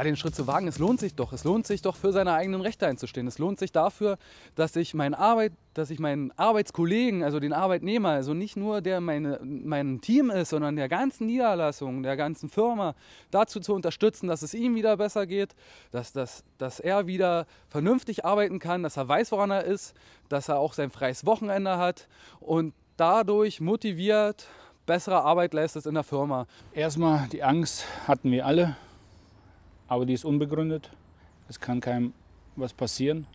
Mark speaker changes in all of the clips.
Speaker 1: ja, den Schritt zu wagen, es lohnt sich doch. Es lohnt sich doch, für seine eigenen Rechte einzustehen. Es lohnt sich dafür, dass ich meinen Arbeit, dass ich meinen Arbeitskollegen, also den Arbeitnehmer, also nicht nur der meine, mein Team ist, sondern der ganzen Niederlassung, der ganzen Firma, dazu zu unterstützen, dass es ihm wieder besser geht, dass, dass, dass er wieder vernünftig arbeiten kann, dass er weiß, woran er ist, dass er auch sein freies Wochenende hat und dadurch motiviert bessere Arbeit leistet in der Firma. Erstmal
Speaker 2: die Angst hatten wir alle, aber die ist unbegründet. Es kann keinem was passieren.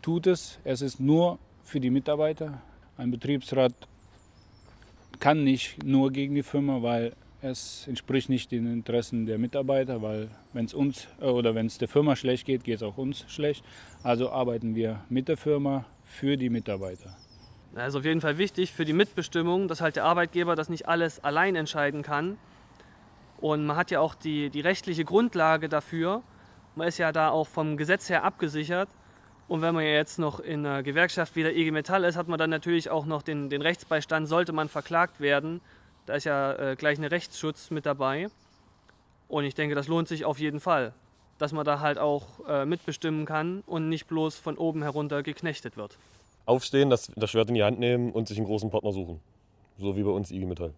Speaker 2: Tut es. Es ist nur für die Mitarbeiter. Ein Betriebsrat kann nicht nur gegen die Firma, weil es entspricht nicht den Interessen der Mitarbeiter, weil wenn es uns äh, oder wenn es der Firma schlecht geht, geht es auch uns schlecht. Also arbeiten wir mit der Firma für die Mitarbeiter.
Speaker 3: Das ist auf jeden Fall wichtig für die Mitbestimmung, dass halt der Arbeitgeber das nicht alles allein entscheiden kann, und man hat ja auch die, die rechtliche Grundlage dafür. Man ist ja da auch vom Gesetz her abgesichert. Und wenn man ja jetzt noch in einer Gewerkschaft wie der IG e Metall ist, hat man dann natürlich auch noch den, den Rechtsbeistand, sollte man verklagt werden. Da ist ja äh, gleich ein Rechtsschutz mit dabei. Und ich denke, das lohnt sich auf jeden Fall, dass man da halt auch äh, mitbestimmen kann und nicht bloß von oben herunter geknechtet wird.
Speaker 4: Aufstehen, das, das Schwert in die Hand nehmen und sich einen großen Partner suchen. So wie bei uns IG e Metall.